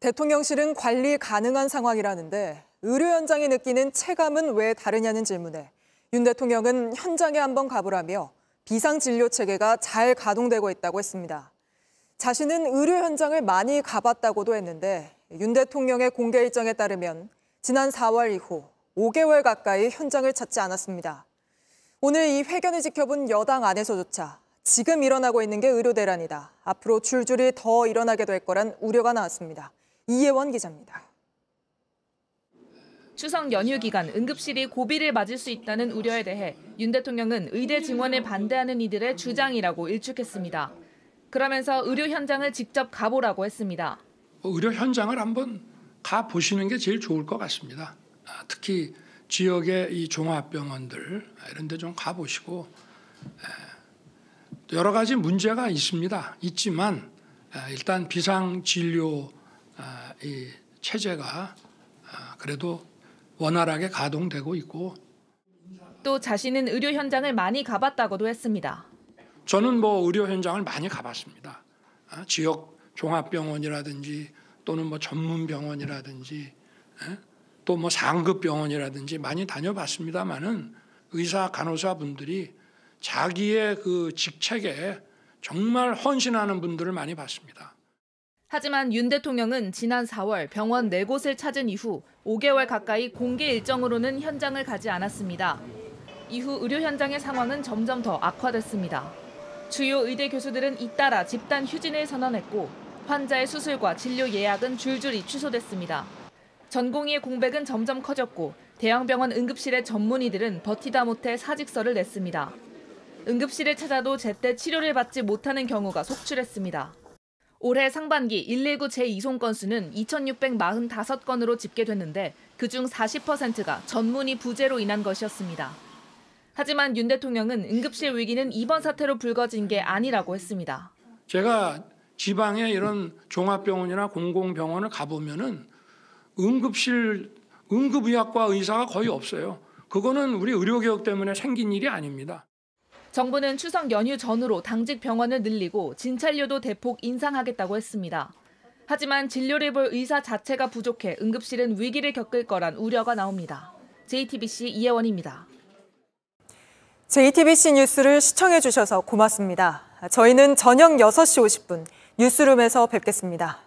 대통령실은 관리 가능한 상황이라는데 의료 현장이 느끼는 체감은 왜 다르냐는 질문에 윤 대통령은 현장에 한번 가보라며 비상진료 체계가 잘 가동되고 있다고 했습니다. 자신은 의료 현장을 많이 가봤다고도 했는데 윤 대통령의 공개 일정에 따르면 지난 4월 이후 5개월 가까이 현장을 찾지 않았습니다. 오늘 이 회견을 지켜본 여당 안에서조차 지금 일어나고 있는 게 의료 대란이다. 앞으로 줄줄이 더 일어나게 될 거란 우려가 나왔습니다. 이혜원 기자입니다. 추석 연휴 기간 응급실이 고비를 맞을 수 있다는 우려에 대해 윤 대통령은 의대 증원을 반대하는 이들의 주장이라고 일축했습니다. 그러면서 의료 현장을 직접 가보라고 했습니다. 의료 현장을 한번 가 보시는 게 제일 좋을 것 같습니다. 아, 특히 지역의 이 종합병원들 아, 이런 데 좀 가보시고 여러 가지 문제가 있습니다. 있지만 일단 비상진료 아, 이 체제가 아, 그래도 원활하게 가동되고 있고 또 자신은 의료 현장을 많이 가봤다고도 했습니다. 저는 뭐 의료 현장을 많이 가봤습니다. 아, 지역 종합병원이라든지 또는 뭐 전문 병원이라든지 예? 또뭐 상급 병원이라든지 많이 다녀봤습니다만은 의사 간호사분들이 자기의 그 직책에 정말 헌신하는 분들을 많이 봤습니다. 하지만 윤 대통령은 지난 4월 병원 4곳을 찾은 이후 5개월 가까이 공개 일정으로는 현장을 가지 않았습니다. 이후 의료 현장의 상황은 점점 더 악화됐습니다. 주요 의대 교수들은 잇따라 집단 휴진을 선언했고 환자의 수술과 진료 예약은 줄줄이 취소됐습니다. 전공의의 공백은 점점 커졌고 대형병원 응급실의 전문의들은 버티다 못해 사직서를 냈습니다. 응급실을 찾아도 제때 치료를 받지 못하는 경우가 속출했습니다. 올해 상반기 119 제2송 건수는 2,645건으로 집계됐는데 그중 40%가 전문의 부재로 인한 것이었습니다. 하지만 윤 대통령은 응급실 위기는 이번 사태로 불거진 게 아니라고 했습니다. 제가 지방의 이런 종합병원이나 공공병원을 가보면은 응급실 응급의학과 의사가 거의 없어요. 그거는 우리 의료개혁 때문에 생긴 일이 아닙니다. 정부는 추석 연휴 전으로 당직 병원을 늘리고 진찰료도 대폭 인상하겠다고 했습니다. 하지만 진료를 볼 의사 자체가 부족해 응급실은 위기를 겪을 거란 우려가 나옵니다. JTBC 이혜원입니다. JTBC 뉴스를 시청해 주셔서 고맙습니다. 저희는 저녁 6시 50분 뉴스룸에서 뵙겠습니다.